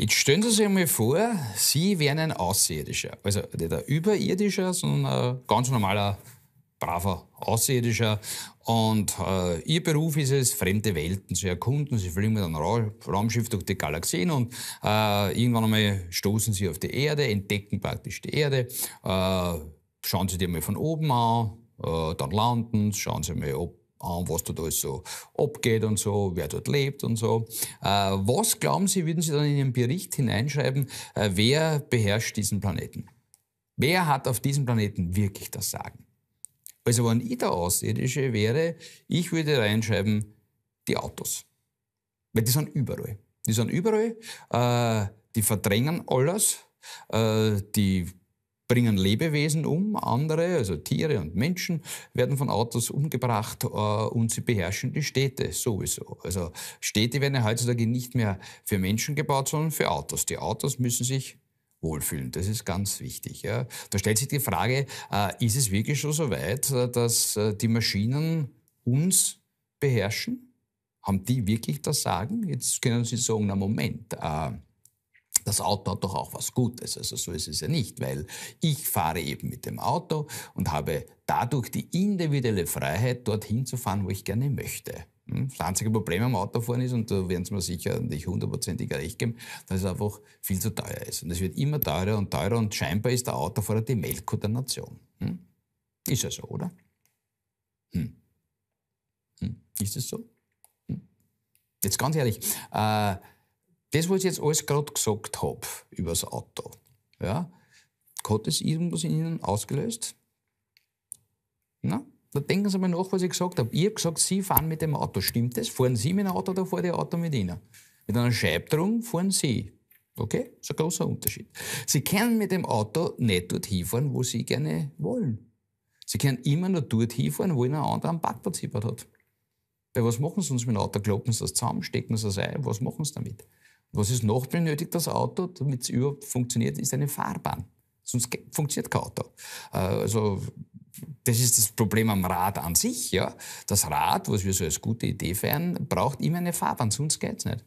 Jetzt stellen Sie sich einmal vor, Sie wären ein Außerirdischer. Also nicht ein Überirdischer, sondern ein ganz normaler, braver Außerirdischer. Und äh, Ihr Beruf ist es, fremde Welten zu erkunden. Sie fliegen mit einem Ra Raumschiff durch die Galaxien und äh, irgendwann einmal stoßen Sie auf die Erde, entdecken praktisch die Erde, äh, schauen Sie die einmal von oben an, äh, dann landen, schauen Sie mal, ob an, was dort alles so abgeht und so, wer dort lebt und so. Äh, was glauben Sie, würden Sie dann in Ihren Bericht hineinschreiben, äh, wer beherrscht diesen Planeten? Wer hat auf diesem Planeten wirklich das Sagen? Also wenn ich der Außerirdische wäre, ich würde reinschreiben, die Autos. Weil die sind überall. Die sind überall, äh, die verdrängen alles, äh, die bringen Lebewesen um, andere, also Tiere und Menschen, werden von Autos umgebracht äh, und sie beherrschen die Städte sowieso. Also Städte werden ja heutzutage nicht mehr für Menschen gebaut, sondern für Autos. Die Autos müssen sich wohlfühlen. Das ist ganz wichtig. Ja. Da stellt sich die Frage, äh, ist es wirklich schon so weit, äh, dass äh, die Maschinen uns beherrschen? Haben die wirklich das Sagen? Jetzt können Sie sagen, na Moment, äh, das Auto hat doch auch was Gutes. Also so ist es ja nicht, weil ich fahre eben mit dem Auto und habe dadurch die individuelle Freiheit, dorthin zu fahren, wo ich gerne möchte. Hm? Das einzige Problem am Autofahren ist, und da werden Sie mir sicher nicht hundertprozentig recht geben, dass es einfach viel zu teuer ist. Und es wird immer teurer und teurer und scheinbar ist der Autofahrer die Melko der Nation. Hm? Ist ja so, oder? Hm. Hm. Ist es so? Hm. Jetzt ganz ehrlich, äh, das, was ich jetzt alles gerade gesagt habe über das Auto, ja, hat das irgendwas in Ihnen ausgelöst? Na, da denken Sie mal nach, was ich gesagt habe. Ich habe gesagt, Sie fahren mit dem Auto. Stimmt das? Fahren Sie mit dem Auto oder fahrt Ihr Auto mit Ihnen? Mit einer Scheibe drum fahren Sie. Okay? Das ist ein großer Unterschied. Sie können mit dem Auto nicht dorthin fahren, wo Sie gerne wollen. Sie können immer nur dorthin fahren, wo Ihnen ein anderer einen Parkplatz hat. Weil was machen Sie uns mit dem Auto? Kloppen Sie das zusammen, stecken Sie es ein, was machen Sie damit? Was es noch benötigt, das Auto, damit es überhaupt funktioniert, ist eine Fahrbahn. Sonst funktioniert kein Auto. Äh, also das ist das Problem am Rad an sich. Ja? Das Rad, was wir so als gute Idee feiern, braucht immer eine Fahrbahn, sonst geht es nicht.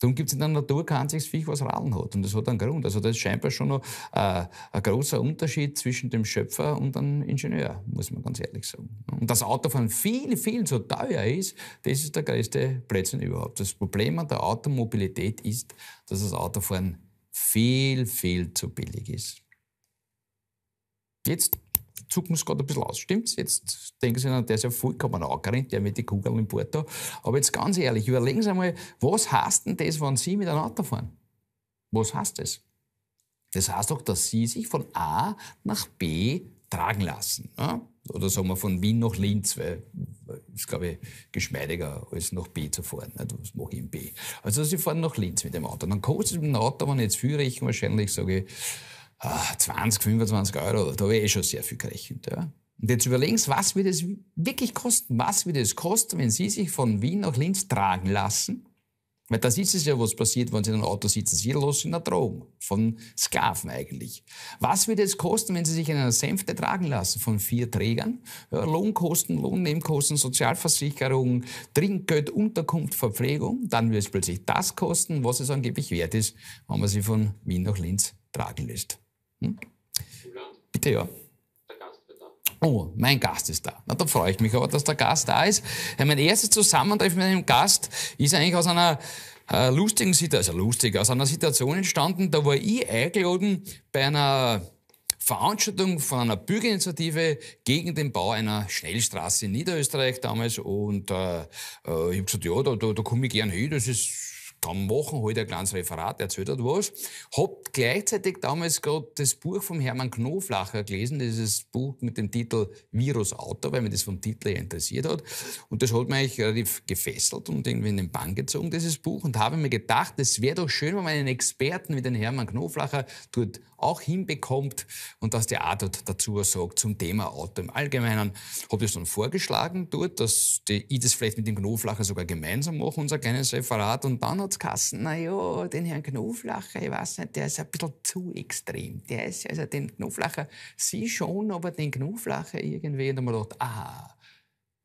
Darum gibt es in der Natur kein einziges Viech, was Rallen hat. Und das hat einen Grund. Also das ist scheinbar schon noch äh, ein großer Unterschied zwischen dem Schöpfer und einem Ingenieur, muss man ganz ehrlich sagen. Und das Autofahren viel, viel so teuer ist, das ist der größte Plätzchen überhaupt. Das Problem an der Automobilität ist, dass das Autofahren viel, viel zu billig ist. Jetzt zucken es gerade ein bisschen aus. Stimmt's? Jetzt denken Sie, na, der ist ja vollkommen angerannt, der mit den Kugeln im Porto. Aber jetzt ganz ehrlich, überlegen Sie einmal, was heißt denn das, wenn Sie mit einem Auto fahren? Was heißt das? Das heißt doch, dass Sie sich von A nach B tragen lassen. Ja? Ne? Oder sagen wir von Wien nach Linz, weil ist, glaube ich, geschmeidiger als nach B zu fahren. Nicht? Ne? Das mache ich in B. Also Sie fahren nach Linz mit dem Auto. Dann kostet ein Auto, wenn ich jetzt viel rechne, wahrscheinlich, sage ich, 20, ah, 25 Euro, da habe ich eh schon sehr viel gerechnet. Ja. Und jetzt überlegen Sie, was wird es wirklich kosten? Was wird es kosten, wenn Sie sich von Wien nach Linz tragen lassen? Weil das ist es ja, was passiert, wenn Sie in einem Auto sitzen. Sie los in nach Drogen. Von Sklaven eigentlich. Was wird es kosten, wenn Sie sich in einer Sänfte tragen lassen? Von vier Trägern? Ja, Lohnkosten, Lohnnehmkosten, Sozialversicherung, Trinkgeld, Unterkunft, Verpflegung. Dann wird es plötzlich das kosten, was es angeblich wert ist, wenn man sich von Wien nach Linz tragen lässt. Hm? Bitte ja. Oh, mein Gast ist da. Na, da freue ich mich aber, dass der Gast da ist. mein erstes Zusammentreffen mit einem Gast ist eigentlich aus einer äh, lustigen Situation, also lustig, aus einer Situation entstanden, da war ich eingeladen bei einer Veranstaltung von einer Bürgerinitiative gegen den Bau einer Schnellstraße in Niederösterreich damals und äh, äh ich habe gesagt, ja, da, da, da komme ich gern hin, das ist dann machen halt ein kleines Referat, erzählt hat was. Hab gleichzeitig damals gerade das Buch von Hermann Knoflacher gelesen, dieses Buch mit dem Titel Virus Auto, weil mich das vom Titel her interessiert hat. Und das hat mich eigentlich relativ gefesselt und irgendwie in den Bann gezogen, dieses Buch. Und habe mir gedacht, es wäre doch schön, wenn man einen Experten wie den Hermann Knoflacher dort auch hinbekommt und dass der auch dort dazu sagt zum Thema Auto im Allgemeinen. Habe das dann vorgeschlagen dort, dass die, ich das vielleicht mit dem Knoflacher sogar gemeinsam mache, unser kleines Referat. Und dann hat hat es geheißen, naja, den Herrn Knoflacher, ich weiß nicht, der ist ein bisschen zu extrem. Der ist, also den Knoflacher, sie schon, aber den Knoflacher irgendwie. Und dann hat wir gedacht, ah,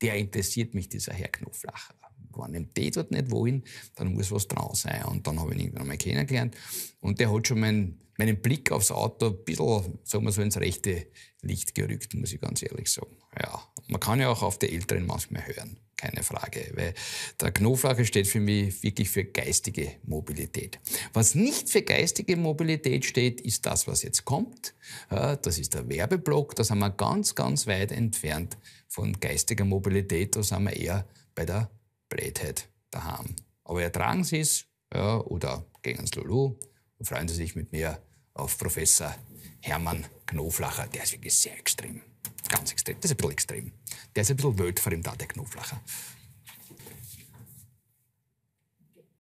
der interessiert mich, dieser Herr Knoflacher. Wenn ich die dort nicht wollen, dann muss was dran sein. Und dann habe ich ihn irgendwann mal kennengelernt. Und der hat schon mein, meinen Blick aufs Auto ein bisschen, sagen wir so, ins rechte Licht gerückt, muss ich ganz ehrlich sagen. Ja, man kann ja auch auf die Älteren manchmal hören keine Frage, weil der Knoflacher steht für mich wirklich für geistige Mobilität. Was nicht für geistige Mobilität steht, ist das, was jetzt kommt. Das ist der Werbeblock, da sind wir ganz, ganz weit entfernt von geistiger Mobilität, da sind wir eher bei der Blödheit daheim. Aber ertragen Sie es ja, oder gehen ins Lulu und freuen Sie sich mit mir auf Professor Hermann Knoflacher, der ist wirklich sehr extrem ganz extrem. Das ist ein bisschen extrem. Der ist ein bisschen wild vor ihm da, der Knoflacher.